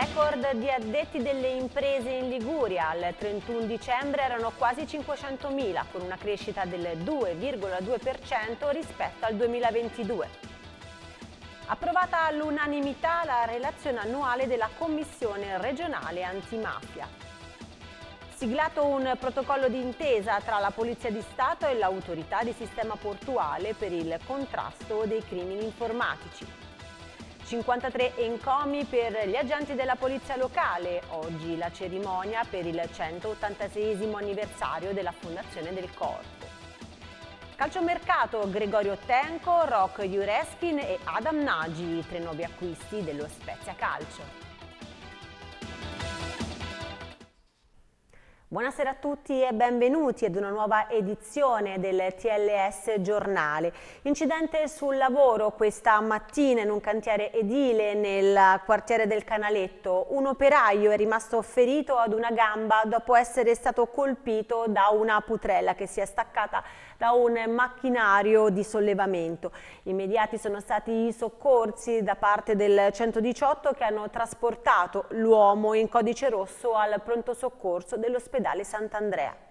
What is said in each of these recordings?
record di addetti delle imprese in Liguria. Al 31 dicembre erano quasi 500.000, con una crescita del 2,2% rispetto al 2022. Approvata all'unanimità la relazione annuale della Commissione regionale antimafia. Siglato un protocollo d'intesa tra la Polizia di Stato e l'autorità di sistema portuale per il contrasto dei crimini informatici. 53 encomi per gli agenti della polizia locale, oggi la cerimonia per il 186 anniversario della fondazione del corpo. Calciomercato Gregorio Tenco, Rock Jureskin e Adam Nagy, tre nuovi acquisti dello Spezia Calcio. Buonasera a tutti e benvenuti ad una nuova edizione del TLS Giornale. Incidente sul lavoro questa mattina in un cantiere edile nel quartiere del Canaletto. Un operaio è rimasto ferito ad una gamba dopo essere stato colpito da una putrella che si è staccata da un macchinario di sollevamento. Immediati sono stati i soccorsi da parte del 118 che hanno trasportato l'uomo in codice rosso al pronto soccorso dell'ospedale Sant'Andrea.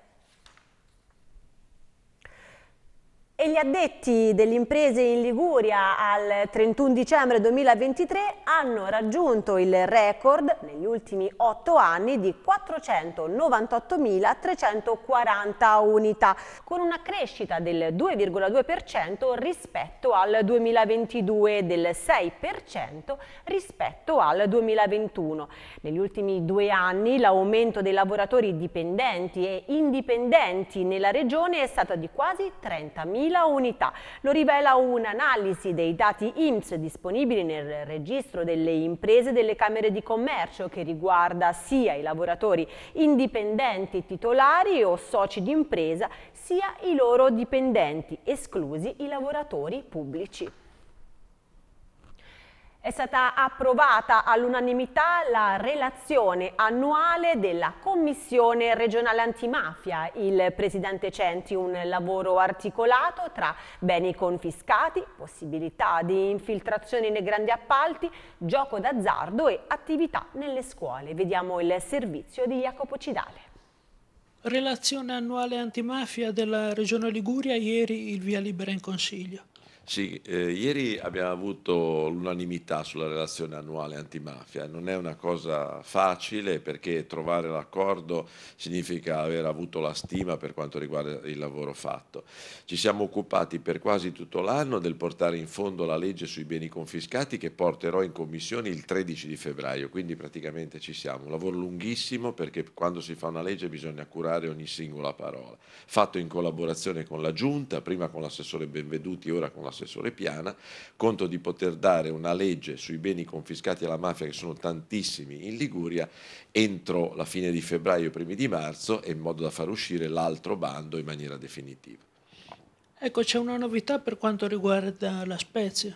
E gli addetti delle imprese in Liguria al 31 dicembre 2023 hanno raggiunto il record negli ultimi otto anni di 498.340 unità, con una crescita del 2,2% rispetto al 2022 e del 6% rispetto al 2021. Negli ultimi due anni l'aumento dei lavoratori dipendenti e indipendenti nella regione è stato di quasi 30.000 4.000 unità. Lo rivela un'analisi dei dati IMSS disponibili nel registro delle imprese delle Camere di Commercio che riguarda sia i lavoratori indipendenti titolari o soci d'impresa sia i loro dipendenti, esclusi i lavoratori pubblici. È stata approvata all'unanimità la relazione annuale della Commissione regionale antimafia. Il presidente Centi un lavoro articolato tra beni confiscati, possibilità di infiltrazioni nei grandi appalti, gioco d'azzardo e attività nelle scuole. Vediamo il servizio di Jacopo Cidale. Relazione annuale antimafia della Regione Liguria, ieri il via libera in Consiglio. Sì, eh, ieri abbiamo avuto l'unanimità sulla relazione annuale antimafia. Non è una cosa facile perché trovare l'accordo significa aver avuto la stima per quanto riguarda il lavoro fatto. Ci siamo occupati per quasi tutto l'anno del portare in fondo la legge sui beni confiscati che porterò in commissione il 13 di febbraio, quindi praticamente ci siamo. Un lavoro lunghissimo perché quando si fa una legge bisogna curare ogni singola parola. Fatto in collaborazione con la Giunta, prima con l'assessore Benveduti, ora con l'assessore l'assessore Piana, conto di poter dare una legge sui beni confiscati alla mafia, che sono tantissimi in Liguria, entro la fine di febbraio primi di marzo, in modo da far uscire l'altro bando in maniera definitiva. Ecco, c'è una novità per quanto riguarda la Spezia.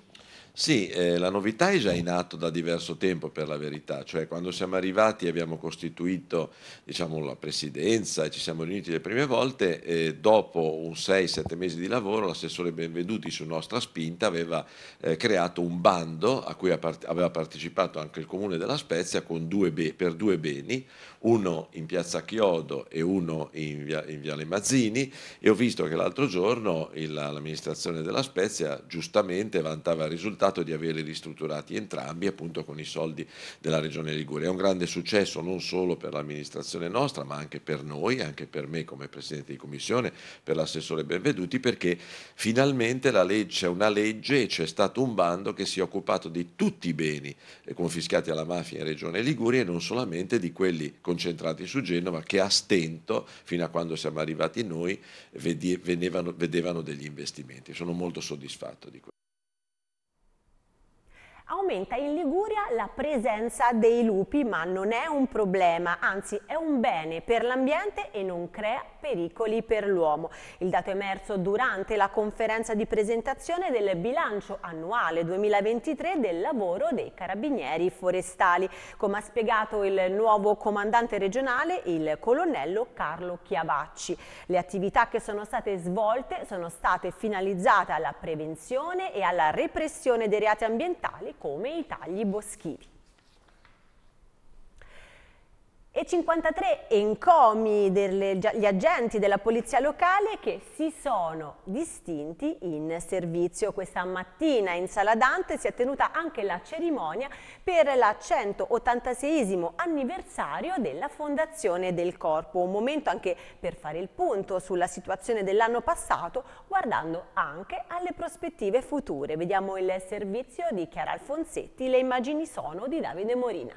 Sì, eh, la novità è già in atto da diverso tempo per la verità, cioè quando siamo arrivati e abbiamo costituito diciamo, la presidenza e ci siamo riuniti le prime volte, eh, dopo un 6-7 mesi di lavoro l'assessore Benveduti su nostra spinta aveva eh, creato un bando a cui part aveva partecipato anche il Comune della Spezia due per due beni, uno in piazza Chiodo e uno in, via in Viale Mazzini e ho visto che l'altro giorno l'amministrazione della Spezia giustamente vantava il risultato risultato di averli ristrutturati entrambi appunto con i soldi della Regione Liguria. È un grande successo non solo per l'amministrazione nostra ma anche per noi, anche per me come Presidente di Commissione, per l'assessore Benveduti perché finalmente c'è una legge e c'è stato un bando che si è occupato di tutti i beni confiscati alla mafia in Regione Liguria e non solamente di quelli concentrati su Genova che a stento, fino a quando siamo arrivati noi, vedevano, vedevano degli investimenti. Sono molto soddisfatto di questo. Aumenta in Liguria la presenza dei lupi, ma non è un problema, anzi è un bene per l'ambiente e non crea pericoli per l'uomo. Il dato emerso durante la conferenza di presentazione del bilancio annuale 2023 del lavoro dei carabinieri forestali, come ha spiegato il nuovo comandante regionale, il colonnello Carlo Chiavacci. Le attività che sono state svolte sono state finalizzate alla prevenzione e alla repressione dei reati ambientali come i tagli boschivi e 53 encomi degli agenti della polizia locale che si sono distinti in servizio. Questa mattina in Sala Dante si è tenuta anche la cerimonia per la 186 anniversario della fondazione del corpo, un momento anche per fare il punto sulla situazione dell'anno passato guardando anche alle prospettive future. Vediamo il servizio di Chiara Alfonsetti, le immagini sono di Davide Morina.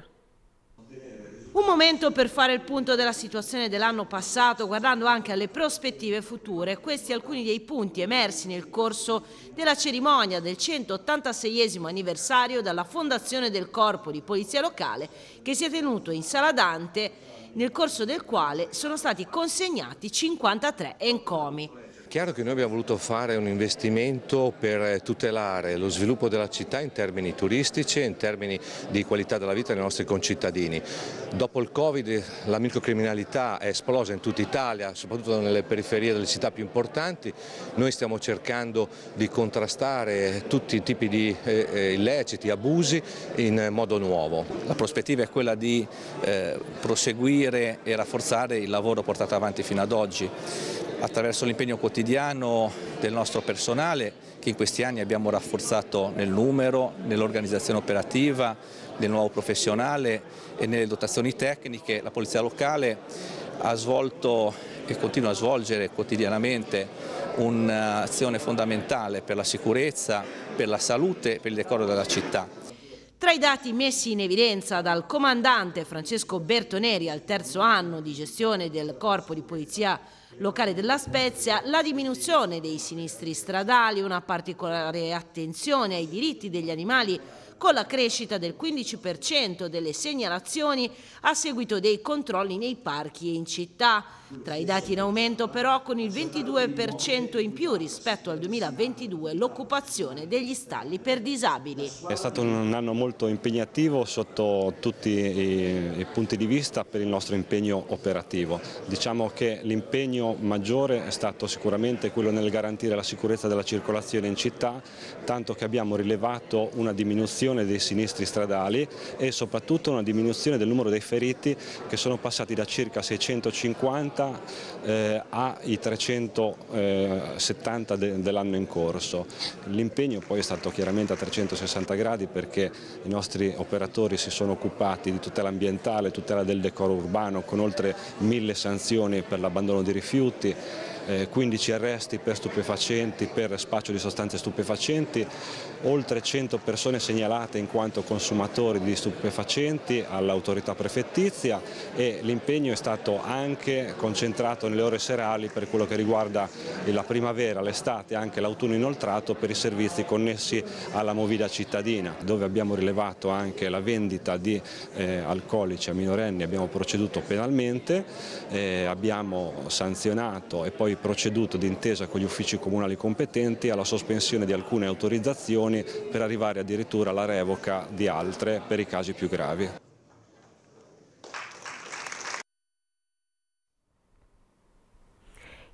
Un momento per fare il punto della situazione dell'anno passato, guardando anche alle prospettive future. Questi alcuni dei punti emersi nel corso della cerimonia del 186 anniversario dalla fondazione del Corpo di Polizia Locale che si è tenuto in Sala Dante, nel corso del quale sono stati consegnati 53 encomi chiaro che noi abbiamo voluto fare un investimento per eh, tutelare lo sviluppo della città in termini turistici e in termini di qualità della vita dei nostri concittadini. Dopo il Covid la microcriminalità è esplosa in tutta Italia, soprattutto nelle periferie delle città più importanti. Noi stiamo cercando di contrastare tutti i tipi di eh, eh, illeciti, abusi in modo nuovo. La prospettiva è quella di proseguire e rafforzare il lavoro portato avanti fino ad oggi attraverso l'impegno quotidiano del nostro personale che in questi anni abbiamo rafforzato nel numero, nell'organizzazione operativa, nel nuovo professionale e nelle dotazioni tecniche, la Polizia Locale ha svolto e continua a svolgere quotidianamente un'azione fondamentale per la sicurezza, per la salute e per il decoro della città. Tra i dati messi in evidenza dal comandante Francesco Bertoneri al terzo anno di gestione del Corpo di Polizia locale della Spezia, la diminuzione dei sinistri stradali, una particolare attenzione ai diritti degli animali con la crescita del 15% delle segnalazioni a seguito dei controlli nei parchi e in città. Tra i dati in aumento però con il 22% in più rispetto al 2022 l'occupazione degli stalli per disabili. È stato un anno molto impegnativo sotto tutti i, i punti di vista per il nostro impegno operativo. Diciamo che l'impegno maggiore è stato sicuramente quello nel garantire la sicurezza della circolazione in città tanto che abbiamo rilevato una diminuzione dei sinistri stradali e soprattutto una diminuzione del numero dei feriti che sono passati da circa 650 eh, ai 370 eh, de dell'anno in corso. L'impegno poi è stato chiaramente a 360 gradi perché i nostri operatori si sono occupati di tutela ambientale, tutela del decoro urbano con oltre mille sanzioni per l'abbandono di rifiuti, 15 eh, arresti per stupefacenti, per spaccio di sostanze stupefacenti, oltre 100 persone segnalate in quanto consumatori di stupefacenti all'autorità prefettizia e l'impegno è stato anche concentrato nelle ore serali per quello che riguarda la primavera, l'estate e anche l'autunno inoltrato per i servizi connessi alla movida cittadina, dove abbiamo rilevato anche la vendita di eh, alcolici a minorenni, abbiamo proceduto penalmente, eh, abbiamo sanzionato e poi proceduto d'intesa con gli uffici comunali competenti alla sospensione di alcune autorizzazioni per arrivare addirittura alla revoca di altre per i casi più gravi.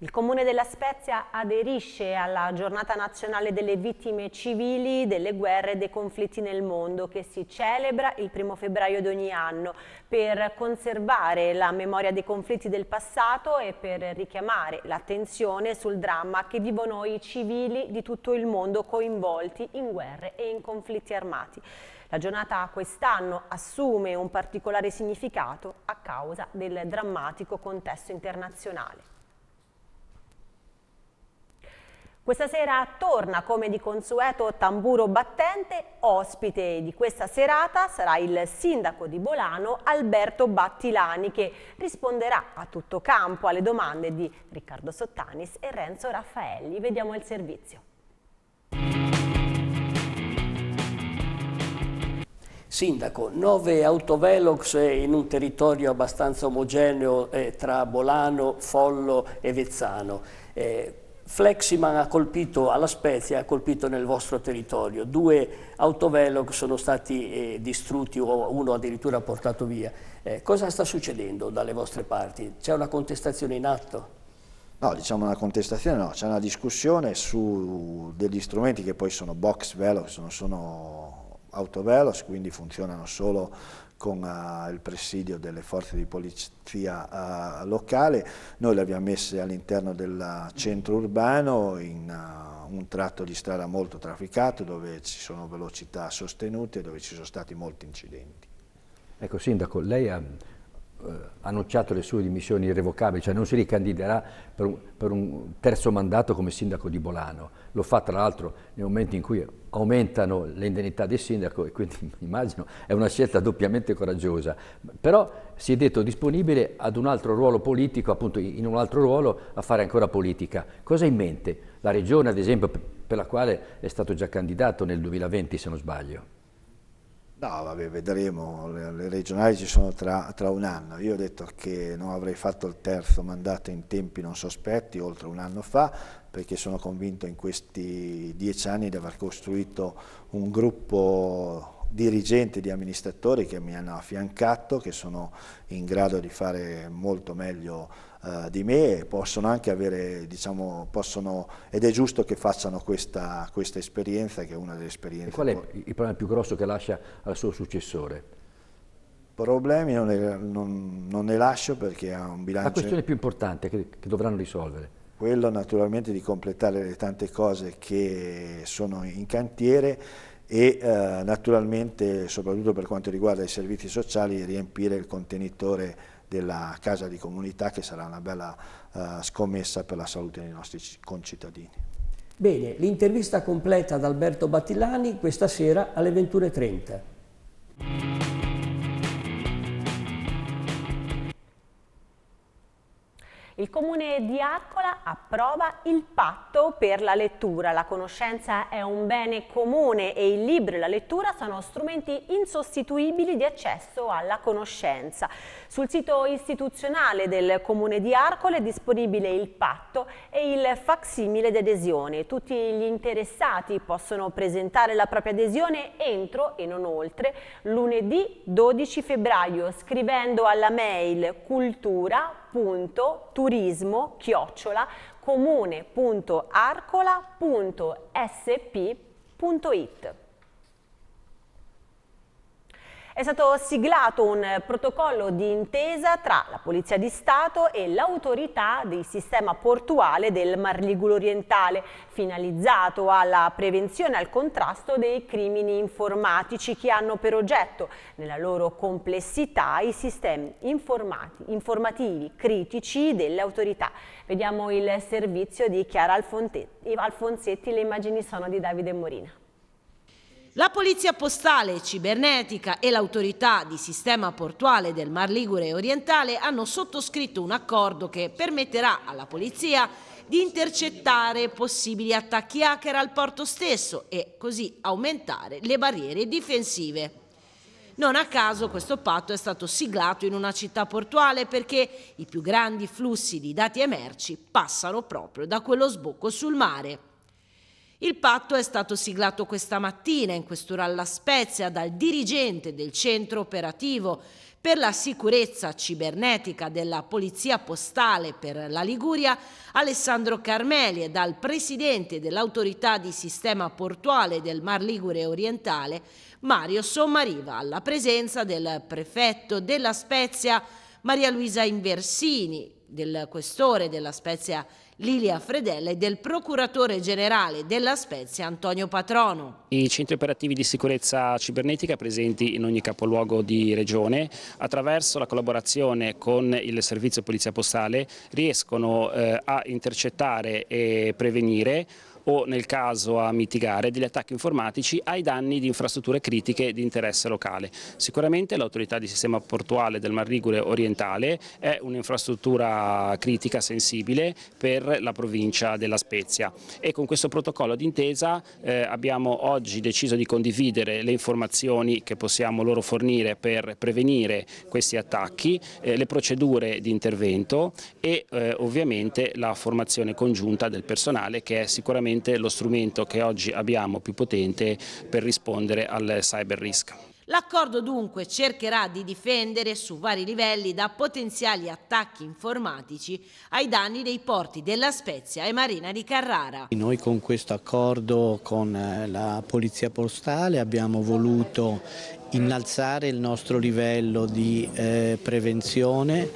Il Comune della Spezia aderisce alla giornata nazionale delle vittime civili delle guerre e dei conflitti nel mondo che si celebra il primo febbraio di ogni anno per conservare la memoria dei conflitti del passato e per richiamare l'attenzione sul dramma che vivono i civili di tutto il mondo coinvolti in guerre e in conflitti armati. La giornata quest'anno assume un particolare significato a causa del drammatico contesto internazionale. Questa sera torna come di consueto tamburo battente, ospite di questa serata sarà il sindaco di Bolano Alberto Battilani che risponderà a tutto campo alle domande di Riccardo Sottanis e Renzo Raffaelli. Vediamo il servizio. Sindaco, nove autovelox in un territorio abbastanza omogeneo eh, tra Bolano, Follo e Vezzano. Eh, Fleximan ha colpito alla Spezia, ha colpito nel vostro territorio. Due autovelox sono stati eh, distrutti o uno addirittura portato via. Eh, cosa sta succedendo dalle vostre parti? C'è una contestazione in atto? No, diciamo una contestazione no, c'è una discussione su degli strumenti che poi sono box velox, non sono autovelox, quindi funzionano solo con uh, il presidio delle forze di polizia uh, locale. Noi le abbiamo messe all'interno del centro urbano in uh, un tratto di strada molto trafficato dove ci sono velocità sostenute e dove ci sono stati molti incidenti. Ecco Sindaco, lei ha eh, annunciato le sue dimissioni irrevocabili, cioè non si ricandiderà per un, per un terzo mandato come sindaco di Bolano. Lo fa tra l'altro nel momento in cui aumentano le indennità del sindaco e quindi immagino è una scelta doppiamente coraggiosa, però si è detto disponibile ad un altro ruolo politico, appunto in un altro ruolo a fare ancora politica. Cosa ha in mente? La regione ad esempio per la quale è stato già candidato nel 2020 se non sbaglio. No, vabbè, vedremo, le, le regionali ci sono tra, tra, un anno. Io ho detto che non avrei fatto il terzo mandato in tempi non sospetti, oltre un anno fa, perché sono convinto in questi dieci anni di aver costruito un gruppo dirigente di amministratori che mi hanno affiancato, che sono in grado di fare molto meglio eh, di me possono anche avere, diciamo, possono, ed è giusto che facciano questa, questa esperienza che è una delle esperienze. E qual è il problema più grosso che lascia al suo successore? Problemi non ne, non, non ne lascio perché ha un bilancio... La questione più importante che, che dovranno risolvere? quello naturalmente di completare le tante cose che sono in cantiere e eh, naturalmente soprattutto per quanto riguarda i servizi sociali riempire il contenitore della casa di comunità che sarà una bella uh, scommessa per la salute dei nostri concittadini. Bene, l'intervista completa ad Alberto Battillani questa sera alle 21.30. Il Comune di Arcola approva il patto per la lettura. La conoscenza è un bene comune e il libro e la lettura sono strumenti insostituibili di accesso alla conoscenza. Sul sito istituzionale del Comune di Arcola è disponibile il patto e il facsimile d'adesione. Tutti gli interessati possono presentare la propria adesione entro e non oltre lunedì 12 febbraio scrivendo alla mail cultura.com turismo chiocciola comune.arcola.sp.it è stato siglato un protocollo di intesa tra la Polizia di Stato e l'autorità del sistema portuale del Mar Marliguro orientale, finalizzato alla prevenzione e al contrasto dei crimini informatici che hanno per oggetto, nella loro complessità, i sistemi informativi critici delle autorità. Vediamo il servizio di Chiara Alfonsetti, le immagini sono di Davide Morina. La Polizia Postale, Cibernetica e l'Autorità di Sistema Portuale del Mar Ligure Orientale hanno sottoscritto un accordo che permetterà alla Polizia di intercettare possibili attacchi hacker al porto stesso e così aumentare le barriere difensive. Non a caso questo patto è stato siglato in una città portuale perché i più grandi flussi di dati e merci passano proprio da quello sbocco sul mare. Il patto è stato siglato questa mattina in questura alla Spezia dal dirigente del centro operativo per la sicurezza cibernetica della Polizia Postale per la Liguria, Alessandro Carmeli e dal presidente dell'autorità di sistema portuale del Mar Ligure Orientale, Mario Sommariva, alla presenza del prefetto della Spezia Maria Luisa Inversini, del questore della Spezia Lilia Fredella e del procuratore generale della Spezia Antonio Patrono. I centri operativi di sicurezza cibernetica presenti in ogni capoluogo di regione attraverso la collaborazione con il servizio polizia postale riescono eh, a intercettare e prevenire o nel caso a mitigare degli attacchi informatici ai danni di infrastrutture critiche di interesse locale. Sicuramente l'autorità di sistema portuale del Mar Ligure orientale è un'infrastruttura critica sensibile per la provincia della Spezia e con questo protocollo d'intesa eh, abbiamo oggi deciso di condividere le informazioni che possiamo loro fornire per prevenire questi attacchi, eh, le procedure di intervento e eh, ovviamente la formazione congiunta del personale che è sicuramente sicuramente lo strumento che oggi abbiamo più potente per rispondere al cyber risk. L'accordo dunque cercherà di difendere su vari livelli da potenziali attacchi informatici ai danni dei porti della Spezia e Marina di Carrara. Noi con questo accordo con eh, la Polizia Postale abbiamo voluto innalzare il nostro livello di eh, prevenzione,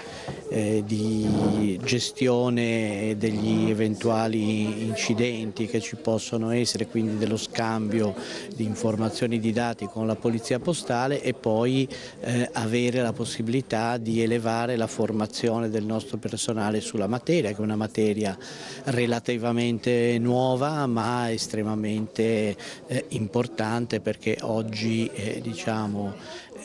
eh, di gestione degli eventuali incidenti che ci possono essere, quindi dello scambio di informazioni di dati con la polizia postale e poi eh, avere la possibilità di elevare la formazione del nostro personale sulla materia, che è una materia relativamente nuova ma estremamente eh, importante perché oggi eh, diciamo, diciamo,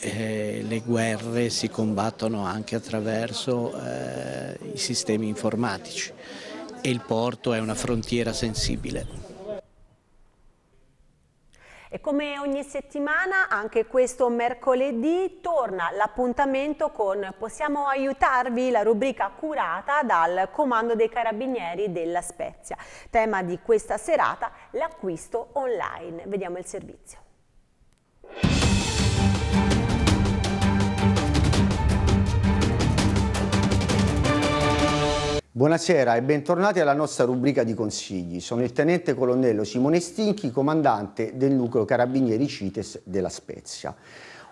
eh, le guerre si combattono anche attraverso eh, i sistemi informatici e il porto è una frontiera sensibile. E come ogni settimana, anche questo mercoledì torna l'appuntamento con Possiamo aiutarvi, la rubrica curata dal Comando dei Carabinieri della Spezia. Tema di questa serata, l'acquisto online. Vediamo il servizio. Buonasera e bentornati alla nostra rubrica di consigli. Sono il tenente colonnello Simone Stinchi, comandante del nucleo Carabinieri CITES della Spezia.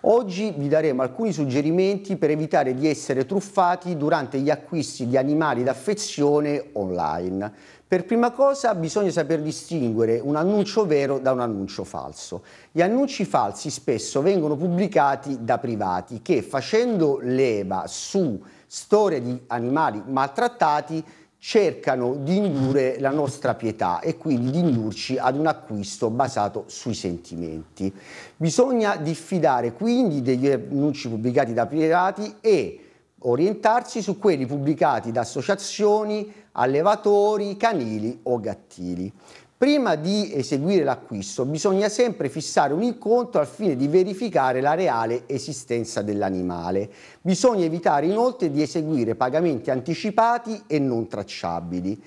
Oggi vi daremo alcuni suggerimenti per evitare di essere truffati durante gli acquisti di animali d'affezione online. Per prima cosa bisogna saper distinguere un annuncio vero da un annuncio falso. Gli annunci falsi spesso vengono pubblicati da privati che facendo leva su storie di animali maltrattati cercano di indurre la nostra pietà e quindi di indurci ad un acquisto basato sui sentimenti. Bisogna diffidare quindi degli annunci pubblicati da privati e orientarsi su quelli pubblicati da associazioni, allevatori, canili o gattili. Prima di eseguire l'acquisto bisogna sempre fissare un incontro al fine di verificare la reale esistenza dell'animale. Bisogna evitare inoltre di eseguire pagamenti anticipati e non tracciabili.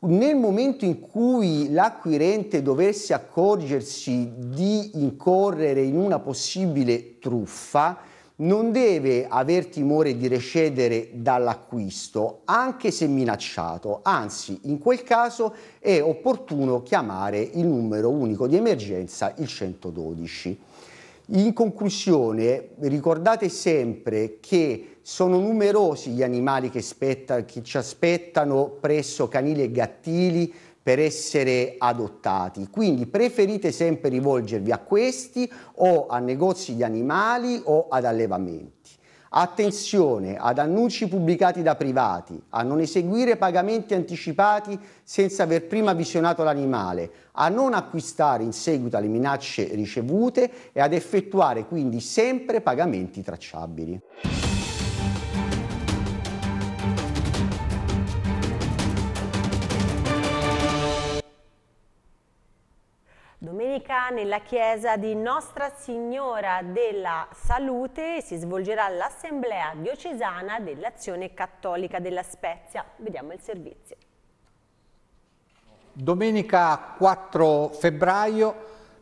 Nel momento in cui l'acquirente dovesse accorgersi di incorrere in una possibile truffa, non deve aver timore di recedere dall'acquisto, anche se minacciato, anzi in quel caso è opportuno chiamare il numero unico di emergenza, il 112. In conclusione, ricordate sempre che sono numerosi gli animali che, spetta, che ci aspettano presso canili e gattili, per essere adottati. Quindi preferite sempre rivolgervi a questi o a negozi di animali o ad allevamenti. Attenzione ad annunci pubblicati da privati, a non eseguire pagamenti anticipati senza aver prima visionato l'animale, a non acquistare in seguito alle minacce ricevute e ad effettuare quindi sempre pagamenti tracciabili. domenica nella chiesa di Nostra Signora della Salute si svolgerà l'assemblea diocesana dell'Azione Cattolica della Spezia. Vediamo il servizio. Domenica 4 febbraio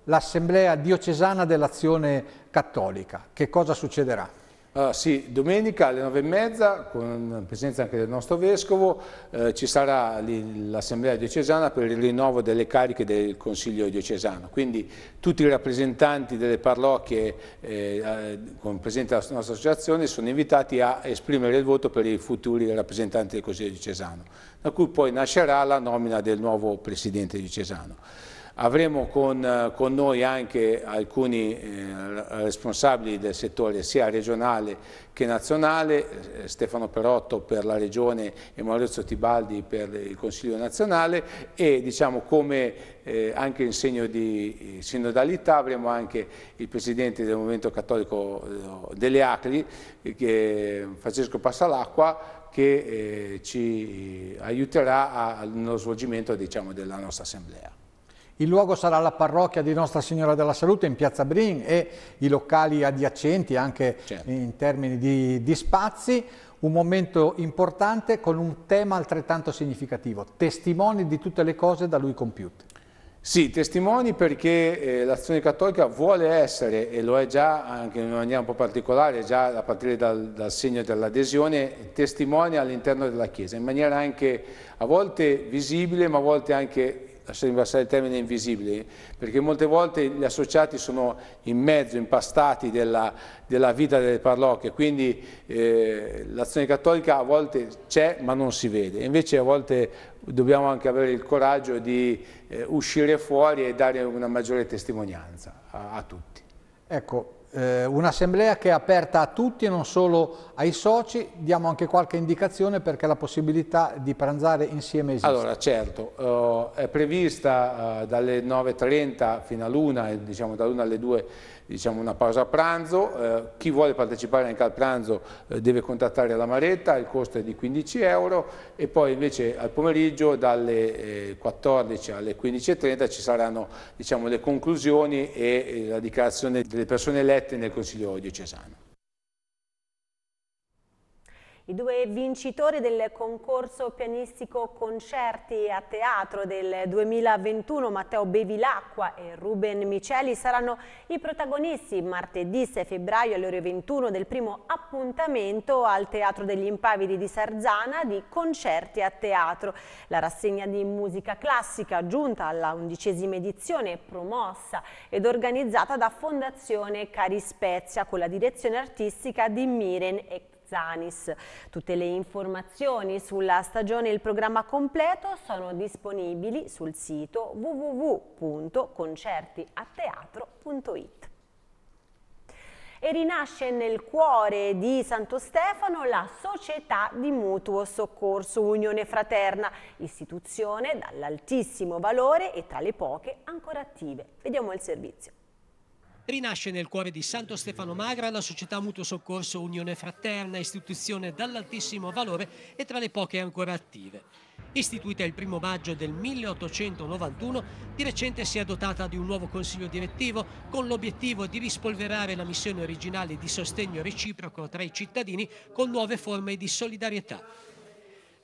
l'assemblea diocesana dell'Azione Cattolica. Che cosa succederà? Allora, ah, sì, domenica alle 9.30, con la presenza anche del nostro Vescovo, eh, ci sarà l'Assemblea diocesana per il rinnovo delle cariche del Consiglio diocesano. Quindi tutti i rappresentanti delle parrocchie eh, con presenza della nostra associazione sono invitati a esprimere il voto per i futuri rappresentanti del Consiglio diocesano, da cui poi nascerà la nomina del nuovo Presidente diocesano. Avremo con, con noi anche alcuni eh, responsabili del settore sia regionale che nazionale, eh, Stefano Perotto per la regione e Maurizio Tibaldi per il Consiglio nazionale e diciamo come eh, anche in segno di eh, sinodalità avremo anche il Presidente del Movimento Cattolico eh, delle Acri, Francesco Passalacqua, che eh, ci aiuterà a, allo svolgimento diciamo, della nostra assemblea. Il luogo sarà la parrocchia di Nostra Signora della Salute in Piazza Brin e i locali adiacenti anche certo. in termini di, di spazi. Un momento importante con un tema altrettanto significativo, testimoni di tutte le cose da lui compiute. Sì, testimoni perché eh, l'azione cattolica vuole essere, e lo è già anche in una maniera un po' particolare, già a partire dal, dal segno dell'adesione, testimoni all'interno della Chiesa, in maniera anche a volte visibile ma a volte anche lasciate passare il termine invisibili, perché molte volte gli associati sono in mezzo, impastati della, della vita delle parrocchie, quindi eh, l'azione cattolica a volte c'è ma non si vede, invece a volte dobbiamo anche avere il coraggio di eh, uscire fuori e dare una maggiore testimonianza a, a tutti. Ecco, eh, un'assemblea che è aperta a tutti e non solo ai soci, diamo anche qualche indicazione perché la possibilità di pranzare insieme esiste. Allora certo, eh, è prevista eh, dalle 9.30 fino all'una, eh, diciamo dall'una alle 2 diciamo, una pausa a pranzo, eh, chi vuole partecipare anche al pranzo eh, deve contattare la Maretta, il costo è di 15 euro e poi invece al pomeriggio dalle 14 alle 15.30 ci saranno diciamo, le conclusioni e la dichiarazione delle persone elette elette nel Consiglio diocesano. I due vincitori del concorso pianistico Concerti a Teatro del 2021, Matteo Bevilacqua e Ruben Miceli, saranno i protagonisti martedì 6 febbraio alle ore 21 del primo appuntamento al Teatro degli Impavidi di Sarzana di Concerti a Teatro. La rassegna di musica classica giunta alla undicesima edizione, promossa ed organizzata da Fondazione Carispezia con la direzione artistica di Miren e Sanis. Tutte le informazioni sulla stagione e il programma completo sono disponibili sul sito www.concertiateatro.it e rinasce nel cuore di Santo Stefano la Società di Mutuo Soccorso Unione Fraterna, istituzione dall'altissimo valore e tra le poche ancora attive. Vediamo il servizio. Rinasce nel cuore di Santo Stefano Magra la società Mutuo Soccorso Unione Fraterna, istituzione dall'altissimo valore e tra le poche ancora attive. Istituita il 1 maggio del 1891, di recente si è dotata di un nuovo consiglio direttivo con l'obiettivo di rispolverare la missione originale di sostegno reciproco tra i cittadini con nuove forme di solidarietà.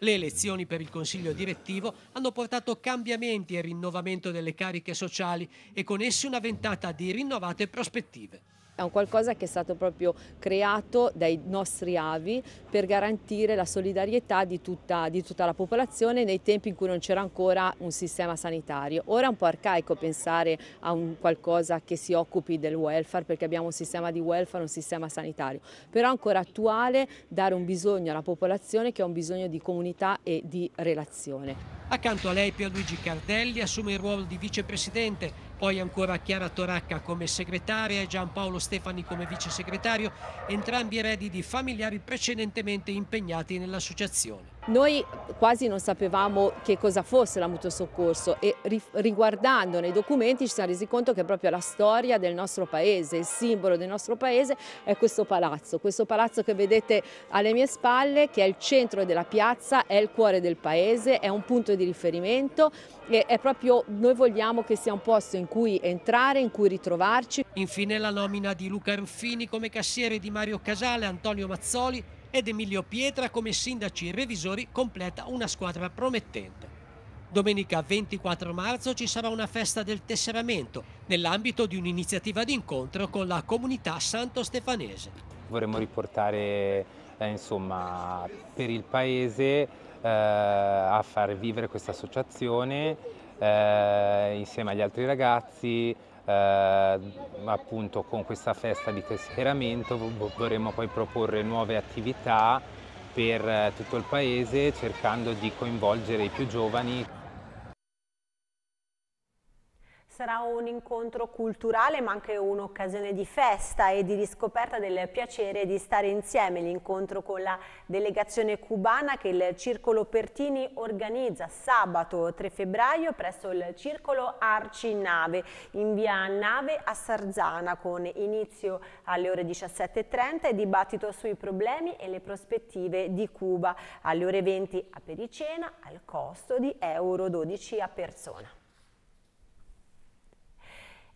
Le elezioni per il Consiglio direttivo hanno portato cambiamenti e rinnovamento delle cariche sociali e con essi una ventata di rinnovate prospettive è un qualcosa che è stato proprio creato dai nostri avi per garantire la solidarietà di tutta, di tutta la popolazione nei tempi in cui non c'era ancora un sistema sanitario. Ora è un po' arcaico pensare a un qualcosa che si occupi del welfare perché abbiamo un sistema di welfare, un sistema sanitario, però è ancora attuale dare un bisogno alla popolazione che ha un bisogno di comunità e di relazione. Accanto a lei Pierluigi Cardelli assume il ruolo di vicepresidente poi ancora Chiara Toracca come segretaria e Giampaolo Stefani come vice segretario, entrambi eredi di familiari precedentemente impegnati nell'associazione. Noi quasi non sapevamo che cosa fosse la mutuo soccorso e riguardando nei documenti ci siamo resi conto che è proprio la storia del nostro paese, il simbolo del nostro paese è questo palazzo, questo palazzo che vedete alle mie spalle che è il centro della piazza, è il cuore del paese, è un punto di riferimento e è proprio noi vogliamo che sia un posto in cui entrare, in cui ritrovarci. Infine la nomina di Luca Ruffini come cassiere di Mario Casale, Antonio Mazzoli ed Emilio Pietra come sindaci revisori completa una squadra promettente. Domenica 24 marzo ci sarà una festa del tesseramento nell'ambito di un'iniziativa d'incontro con la comunità santo stefanese. Vorremmo riportare eh, insomma, per il paese eh, a far vivere questa associazione eh, insieme agli altri ragazzi, eh, appunto con questa festa di tesseramento vorremmo poi proporre nuove attività per eh, tutto il paese cercando di coinvolgere i più giovani sarà un incontro culturale ma anche un'occasione di festa e di riscoperta del piacere di stare insieme. L'incontro con la delegazione cubana che il Circolo Pertini organizza sabato 3 febbraio presso il Circolo Arci Nave in via Nave a Sarzana con inizio alle ore 17.30 e dibattito sui problemi e le prospettive di Cuba. Alle ore 20 apericena al costo di euro 12 a persona.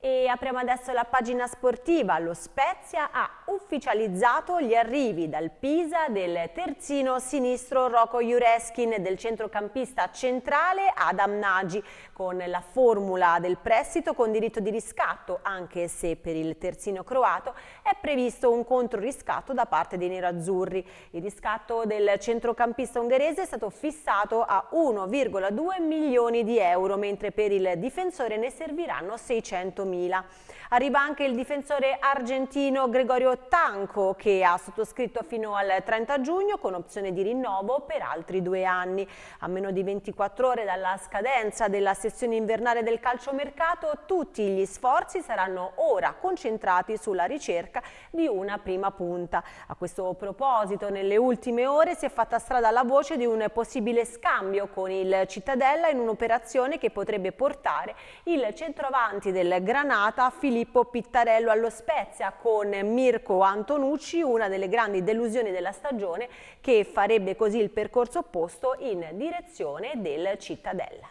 E apriamo adesso la pagina sportiva. Lo Spezia ha ufficializzato gli arrivi dal Pisa del terzino sinistro Rocco Jureskin e del centrocampista centrale Adam Nagy con la formula del prestito con diritto di riscatto, anche se per il terzino croato è previsto un controriscatto da parte dei nerazzurri. Il riscatto del centrocampista ungherese è stato fissato a 1,2 milioni di euro, mentre per il difensore ne serviranno 600 milioni. 2000. Arriva anche il difensore argentino Gregorio Tanco che ha sottoscritto fino al 30 giugno con opzione di rinnovo per altri due anni. A meno di 24 ore dalla scadenza della sessione invernale del calciomercato tutti gli sforzi saranno ora concentrati sulla ricerca di una prima punta. A questo proposito nelle ultime ore si è fatta strada la voce di un possibile scambio con il Cittadella in un'operazione che potrebbe portare il centroavanti del Gran Granata, Filippo Pittarello allo Spezia con Mirko Antonucci, una delle grandi delusioni della stagione che farebbe così il percorso opposto in direzione del Cittadella.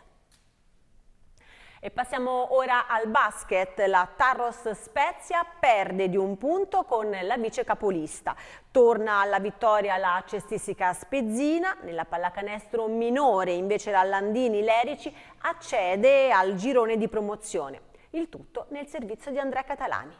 E passiamo ora al basket. La Tarros Spezia perde di un punto con la vice capolista. Torna alla vittoria la cestistica Spezzina, nella pallacanestro minore invece la Landini Lerici accede al girone di promozione il tutto nel servizio di Andrea Catalani.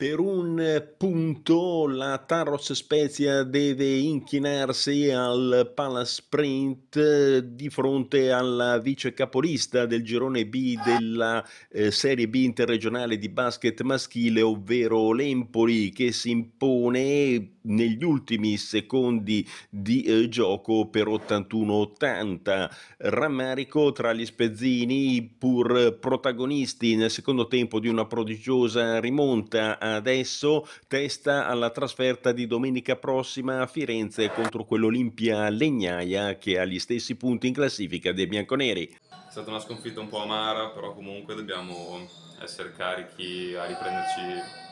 Per un eh, punto la Tarros Spezia deve inchinarsi al Palace Sprint eh, di fronte alla vice capolista del girone B della eh, Serie B interregionale di basket maschile, ovvero l'Empoli, che si impone negli ultimi secondi di eh, gioco per 81-80. Rammarico tra gli spezzini, pur protagonisti nel secondo tempo di una prodigiosa rimonta adesso testa alla trasferta di domenica prossima a Firenze contro quell'Olimpia Legnaia che ha gli stessi punti in classifica dei bianconeri. È stata una sconfitta un po' amara, però comunque dobbiamo essere carichi a riprenderci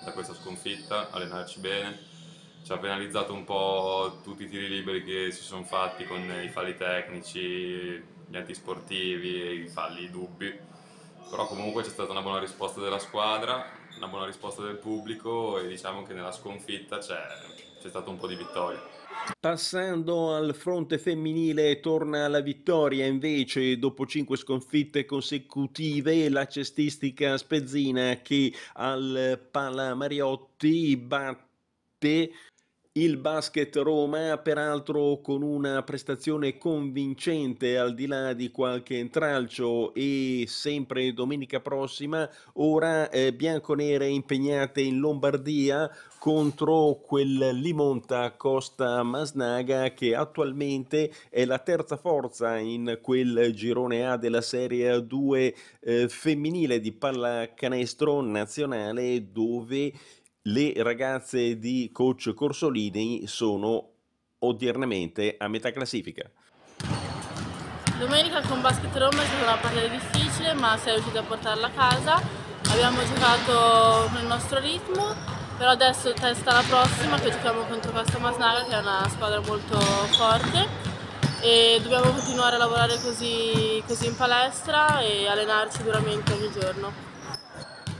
da questa sconfitta, allenarci bene. Ci ha penalizzato un po' tutti i tiri liberi che si sono fatti con i falli tecnici, gli antisportivi i falli dubbi però comunque c'è stata una buona risposta della squadra una buona risposta del pubblico e diciamo che nella sconfitta c'è, c'è stato un po' di vittoria. Passando al fronte femminile torna la vittoria invece dopo cinque sconfitte consecutive la cestistica spezzina che al Pala Mariotti batte il basket Roma, peraltro con una prestazione convincente al di là di qualche intralcio e sempre domenica prossima, ora eh, bianconere impegnate in Lombardia contro quel Limonta Costa Masnaga che attualmente è la terza forza in quel girone A della Serie 2 eh, femminile di pallacanestro nazionale dove le ragazze di coach Corsolini sono odiernamente a metà classifica. Domenica con Basket Roma è stata una partita difficile ma sei riuscita a portarla a casa, abbiamo giocato nel nostro ritmo, però adesso testa la prossima che giochiamo contro questa Masnaga che è una squadra molto forte e dobbiamo continuare a lavorare così, così in palestra e allenarci duramente ogni giorno.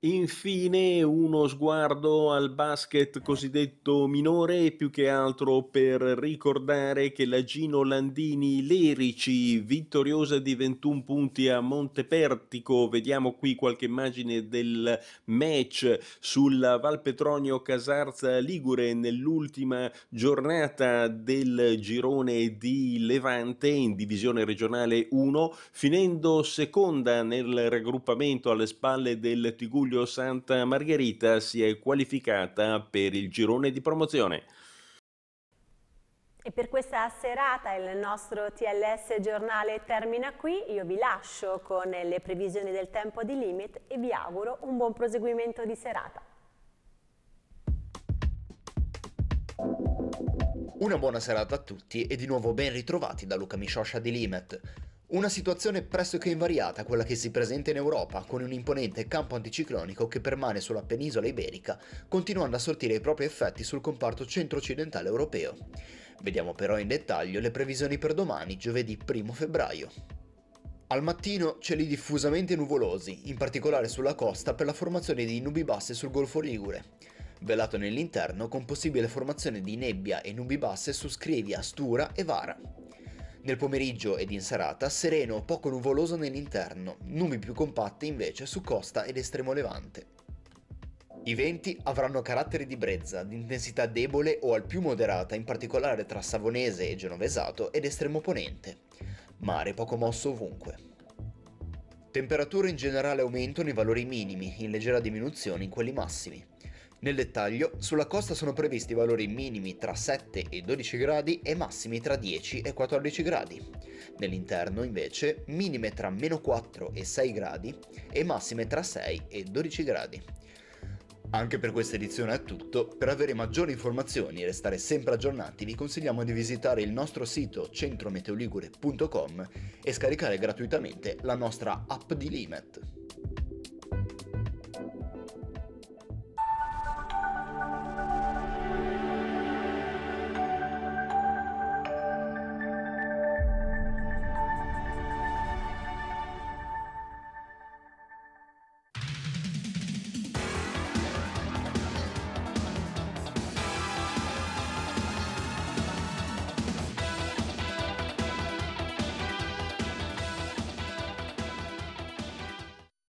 Infine uno sguardo al basket cosiddetto minore, più che altro per ricordare che la Gino Landini Lerici, vittoriosa di 21 punti a Montepertico, vediamo qui qualche immagine del match sulla Val Petronio Casarza Ligure nell'ultima giornata del girone di Levante in divisione regionale 1, finendo seconda nel raggruppamento alle spalle del Tiguglio luglio Santa Margherita si è qualificata per il girone di promozione. E per questa serata il nostro TLS giornale termina qui, io vi lascio con le previsioni del tempo di Limit e vi auguro un buon proseguimento di serata. Una buona serata a tutti e di nuovo ben ritrovati da Luca Miscioscia di Limet. Una situazione pressoché invariata quella che si presenta in Europa, con un imponente campo anticiclonico che permane sulla penisola iberica, continuando a sortire i propri effetti sul comparto centro-occidentale europeo. Vediamo però in dettaglio le previsioni per domani, giovedì 1 febbraio. Al mattino cieli diffusamente nuvolosi, in particolare sulla costa per la formazione di nubi basse sul Golfo Ligure velato nell'interno con possibile formazione di nebbia e nubi basse su Scrivia, Stura e Vara. Nel pomeriggio ed in serata, sereno o poco nuvoloso nell'interno, nubi più compatte invece su costa ed estremo levante. I venti avranno carattere di brezza, di intensità debole o al più moderata, in particolare tra Savonese e Genovesato ed estremo ponente. Mare poco mosso ovunque. Temperature in generale aumentano i valori minimi, in leggera diminuzione in quelli massimi. Nel dettaglio, sulla costa sono previsti valori minimi tra 7 e 12 gradi e massimi tra 10 e 14 gradi. Nell'interno, invece, minime tra meno 4 e 6 gradi e massime tra 6 e 12 gradi. Anche per questa edizione è tutto, per avere maggiori informazioni e restare sempre aggiornati vi consigliamo di visitare il nostro sito centrometeoligure.com e scaricare gratuitamente la nostra app di Limet.